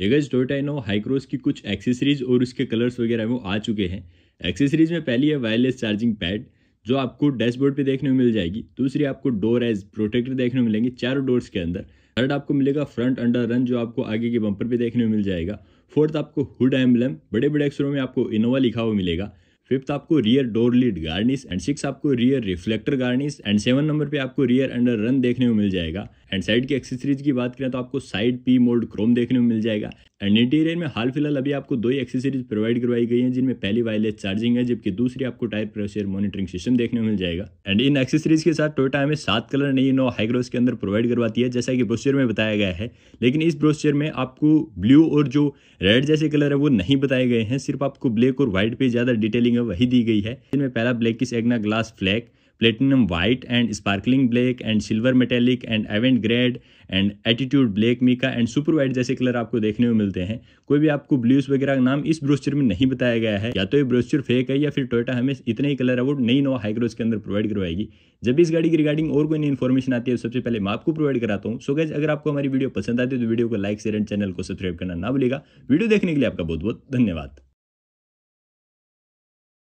ये गज Toyota Innova की कुछ एक्सेसरीज और उसके कलर्स वगैरह वो आ चुके हैं एक्सेसरीज में पहली है वायरलेस चार्जिंग पैड जो आपको डैशबोर्ड पे देखने को मिल जाएगी दूसरी आपको डोर एज प्रोटेक्टर देखने को मिलेंगे चारों डोर्स के अंदर थर्ड आपको मिलेगा फ्रंट अंडर रन जो आपको आगे के बम्पर पे देखने को मिल जाएगा फोर्थ आपको हुड एम्बलम बड़े बड़े अक्षरों में आपको इनोवा लिखा हुआ मिलेगा फिफ्थ आपको rear door lid garnish and six आपको rear reflector garnish and seven number पे आपको रियर अंडर रन देखने को मिल जाएगा एंड साइड की एक्सेसरीज की बात करें तो आपको साइड पी मोल्ड क्रोम देखने को मिल जाएगा एंड इंटीरियर में हाल फिलहाल अभी आपको दो ही एक्सेसरीज प्रोवाइड करवाई गई हैं जिनमें पहली वायरलेस चार्जिंग है जबकि दूसरी आपको टायर प्रेशर मॉनिटरिंग सिस्टम देखने को मिल जाएगा एंड इन एक्सेसरीज के साथ टोटा हमें सात कलर नई नो हाइग्रोस के अंदर प्रोवाइड करवाती है जैसा कि ब्रोशियर में बताया गया है लेकिन इस ब्रोशियर में आपको ब्लू और जो रेड जैसे कलर है वो नहीं बताए गए हैं सिर्फ आपको ब्लैक और व्हाइट पे ज़्यादा डिटेलिंग है वही दी गई है जिनमें पहला ब्लैक की सेगना glass flake platinum white and sparkling black and silver metallic and avant garde and attitude black mica and super white जैसे कलर आपको देखने में मिलते हैं कोई भी आपको ब्लूज वगैरह का नाम इस ब्रोस्चर में नहीं बताया गया है या तो ये ब्रोस्चर फेक है या फिर टोयोटा हमें इतने ही कलर है वो नई हाई हाइग्रोज के अंदर प्रोवाइड करवाएगी जब भी इस गाड़ी की रिगार्डिंग और कोई नई इन्फॉर्मेशन आती है सबसे पहले मैं आपको प्रोवाइड कराता हूँ सो गैज अगर आपको हमारी वीडियो पसंद आती है तो वीडियो को लाइक शेयर एंड चैनल को सब्सक्राइब करना ना भूलेगा वीडियो देखने के लिए आपका बहुत बहुत धन्यवाद